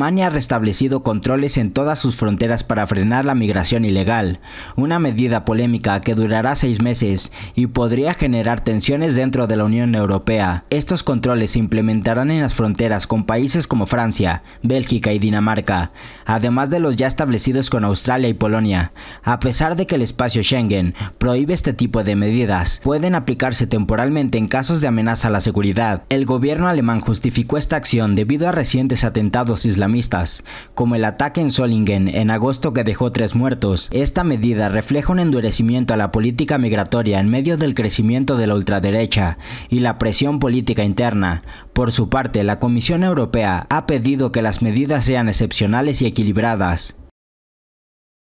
Alemania ha restablecido controles en todas sus fronteras para frenar la migración ilegal, una medida polémica que durará seis meses y podría generar tensiones dentro de la Unión Europea. Estos controles se implementarán en las fronteras con países como Francia, Bélgica y Dinamarca, además de los ya establecidos con Australia y Polonia. A pesar de que el espacio Schengen prohíbe este tipo de medidas, pueden aplicarse temporalmente en casos de amenaza a la seguridad. El gobierno alemán justificó esta acción debido a recientes atentados islamistas como el ataque en Solingen en agosto que dejó tres muertos. Esta medida refleja un endurecimiento a la política migratoria en medio del crecimiento de la ultraderecha y la presión política interna. Por su parte, la Comisión Europea ha pedido que las medidas sean excepcionales y equilibradas.